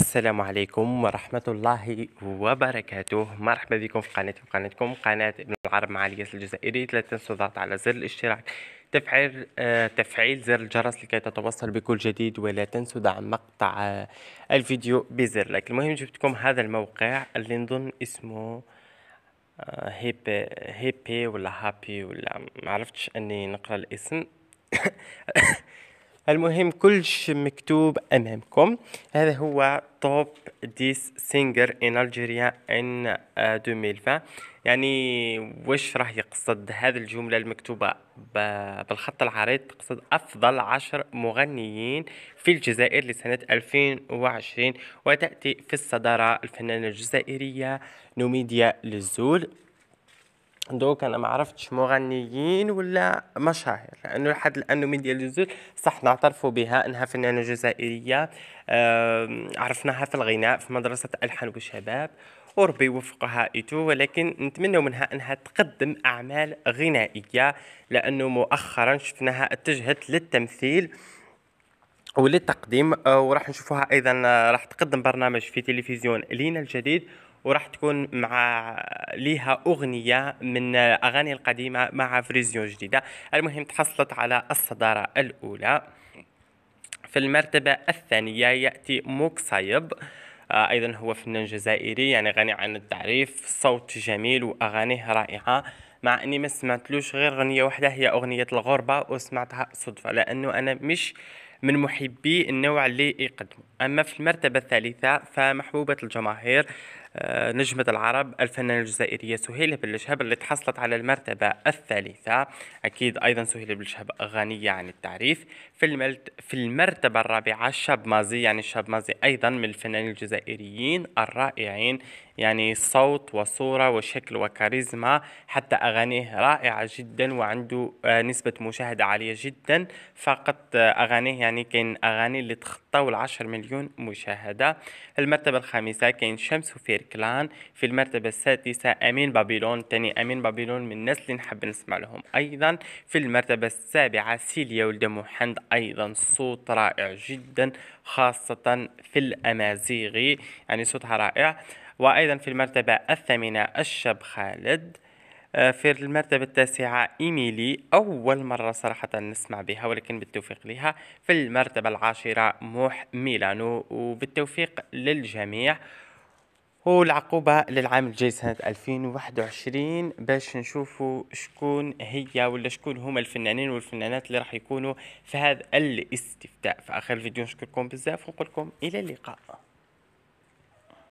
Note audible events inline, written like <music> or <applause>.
السلام عليكم ورحمة الله وبركاته مرحبا بكم في قناتي وقناتكم قناة ابن العرب مع الياس الجزائري لا تنسوا الضغط على زر الاشتراك تفعيل آه، تفعيل زر الجرس لكي تتوصل بكل جديد ولا تنسوا دعم مقطع آه، الفيديو بزر لايك المهم جبتكم هذا الموقع اللي نظن اسمه آه، هيبي هيبي ولا هابي ولا ما عرفتش اني نقرا الاسم <coughs> المهم كل شيء مكتوب امامكم هذا هو توب ديس سينجر ان الجيريا ان 2020 يعني واش راه يقصد هذه الجمله المكتوبه بالخط العريض تقصد افضل عشر مغنيين في الجزائر لسنه 2020 وتاتي في الصداره الفنانه الجزائريه نوميديا للزول دوك انا ما عرفتش مغنيين ولا مشاهير لانه لحد الان ميديا الجزر صح نعترفوا بها انها فنانه جزائريه عرفناها في الغناء في مدرسه الحن والشباب وربي يوفقها إيتو ولكن نتمنى منها أنها تقدم أعمال غنائية لأنه مؤخرا شفناها اتجهت للتمثيل وللتقديم آه، وراح نشوفوها أيضا آه، راح تقدم برنامج في تلفزيون لينا الجديد وراح تكون مع ليها أغنية من أغاني القديمة مع فريزيون جديدة المهم تحصلت على الصدارة الأولى في المرتبة الثانية يأتي موك آه ايضا هو فنان جزائري يعني غني عن التعريف صوت جميل واغانيه رائعه مع اني ما سمعتلوش غير اغنيه واحده هي اغنيه الغربه وسمعتها صدفه لانه انا مش من محبي النوع اللي يقدمه أما في المرتبة الثالثة فمحبوبة الجماهير آه، نجمة العرب الفنانة الجزائرية سهيلة بالشهب اللي تحصلت على المرتبة الثالثة أكيد أيضا سهيلة بالشهب غنية عن التعريف في, في المرتبة الرابعة الشاب مازي يعني الشاب مازي أيضا من الفنانين الجزائريين الرائعين يعني صوت وصورة وشكل وكاريزما حتى أغانيه رائعة جدا وعنده آه، نسبة مشاهدة عالية جدا فقط آه، أغانيه يعني يعني كاين اغاني اللي تخطاو العشر مليون مشاهده المرتبه الخامسه كاين شمس وفير كلان في المرتبه السادسه امين بابيلون تاني امين بابيلون من الناس اللي نحب نسمع لهم ايضا في المرتبه السابعه سيليا ولد محمد ايضا صوت رائع جدا خاصه في الامازيغي يعني صوتها رائع وايضا في المرتبه الثامنه الشاب خالد آه، في المرتبة التاسعة إيميلي أول مرة صراحة نسمع بها ولكن بالتوفيق لها في المرتبة العاشرة موح ميلانو وبالتوفيق للجميع والعقوبة للعام الجاي سنة 2021 باش نشوفوا شكون هي ولا شكون هما الفنانين والفنانات اللي راح يكونوا في هذا الاستفتاء في آخر الفيديو نشكركم بزاف ونقول لكم إلى اللقاء